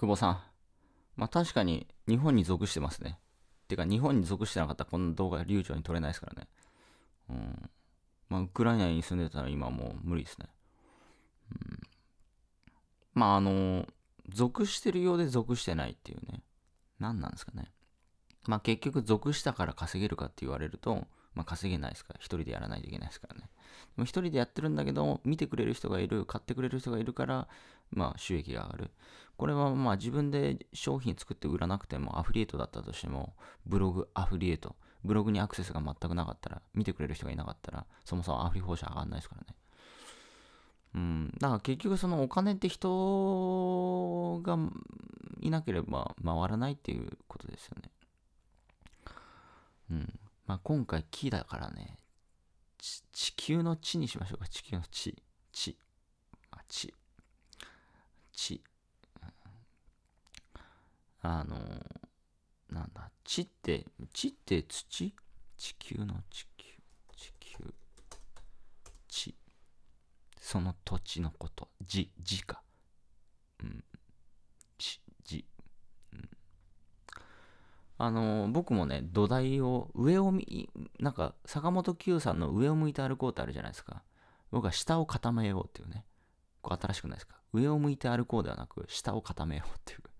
久保さん。まあ確かに日本に属してますね。てか日本に属してなかったらこんな動画流暢に撮れないですからね。うん。まあウクライナに住んでたら今もう無理ですね。うん。まああの、属してるようで属してないっていうね。何なんですかね。まあ結局属したから稼げるかって言われると、まあ稼げないですから、一人でやらないといけないですからね。でも一人でやってるんだけど、見てくれる人がいる、買ってくれる人がいるから、まあ収益が上がる。これはまあ自分で商品作って売らなくても、アフリエイトだったとしても、ブログアフリエイト。ブログにアクセスが全くなかったら、見てくれる人がいなかったら、そもそもアフリ報酬上がんないですからね。うん、だから結局そのお金って人がいなければ回らないっていうことですよね。うん。まあ今回木だからね、球の地にしましょうか。地球の地。地。あ、地。地。あのー、なんだ。地って、地って土地球の地球。地球。地。その土地のこと。地、地か。あの僕もね土台を上を見なんか坂本九さんの上を向いて歩こうってあるじゃないですか僕は下を固めようっていうねこう新しくないですか上を向いて歩こうではなく下を固めようっていう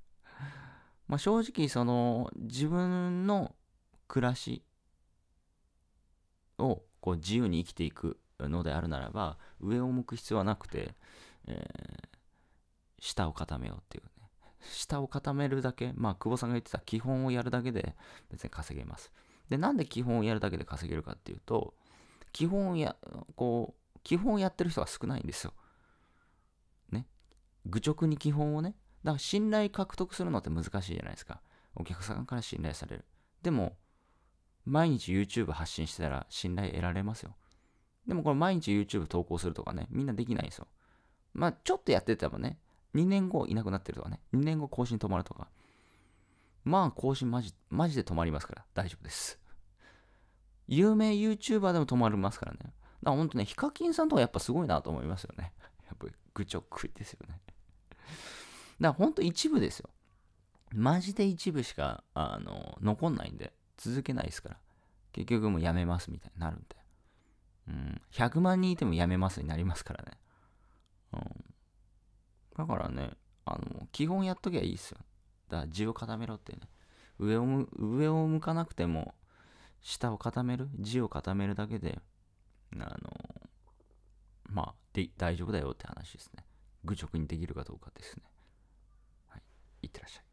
まあ正直その自分の暮らしをこう自由に生きていくのであるならば上を向く必要はなくて、えー、下を固めようっていう下を固めるだけ、まあ、久保さんが言ってた基本をやるだけで別に稼げます。で、なんで基本をやるだけで稼げるかっていうと、基本や、こう、基本をやってる人が少ないんですよ。ね。愚直に基本をね。だから信頼獲得するのって難しいじゃないですか。お客さんから信頼される。でも、毎日 YouTube 発信してたら信頼得られますよ。でもこれ毎日 YouTube 投稿するとかね、みんなできないんですよ。まあ、ちょっとやっててもね、2年後いなくなってるとかね、2年後更新止まるとか。まあ、更新マジ、マジで止まりますから、大丈夫です。有名 YouTuber でも止まりますからね。だからほんとね、ヒカキンさんとかやっぱすごいなと思いますよね。やっぱり愚直ですよね。だからほんと一部ですよ。マジで一部しか、あの、残んないんで、続けないですから。結局もうやめますみたいになるんで。うん、100万人いてもやめますになりますからね。だからね、あの、基本やっときゃいいっすよ。だから字を固めろってね。上を上を向かなくても、下を固める、字を固めるだけで、あの、まあ、で大丈夫だよって話ですね。愚直にできるかどうかですね。はい。いってらっしゃい。